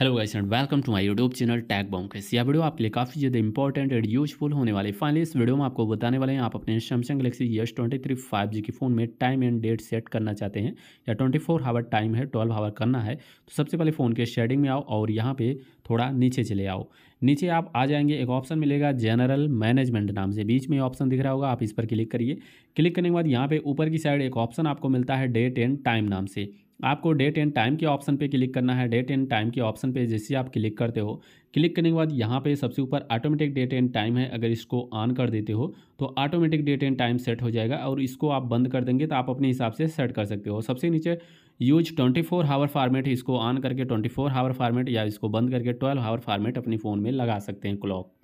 hello guys and welcome to my YouTube channel tag बॉम्बेस यह video आपके लिए काफ़ी ज़्यादा इंपॉर्टेंट एंड यूजफुल होने वाले फाइनली इस वीडियो में आपको बताने वाले हैं आप अपने Samsung Galaxy S twenty three five G के फ़ोन में टाइम एंड डेट सेट करना चाहते हैं या ट्वेंटी फोर हावर टाइम है ट्वेल्व हावर करना है तो सबसे पहले फ़ोन के शेडिंग में आओ और यहाँ पर थोड़ा नीचे चले आओ नीचे आप आ जाएंगे एक ऑप्शन मिलेगा जनरल मैनेजमेंट नाम से बीच में ऑप्शन दिख रहा होगा आप इस पर क्लिक करिए क्लिक करने के बाद यहाँ पे ऊपर की साइड एक ऑप्शन आपको मिलता है डेट एंड टाइम नाम से आपको डेट एंड टाइम के ऑप्शन पे क्लिक करना है डेट एंड टाइम के ऑप्शन पे जैसे आप क्लिक करते हो क्लिक करने के बाद यहाँ पे सबसे ऊपर ऑटोमेटिक डेट एंड टाइम है अगर इसको ऑन कर देते हो तो automatic date and time set हो जाएगा और इसको आप बंद कर देंगे तो आप अपने हिसाब से सेट कर सकते हो सबसे नीचे use twenty four hour format इसको ऑन करके ट्वेंटी फोर हावर फार्मेट या इसको बंद करके ट्वेल्व हावर फार्मेट अपने फ़ोन में लगा सकते हैं क्लॉक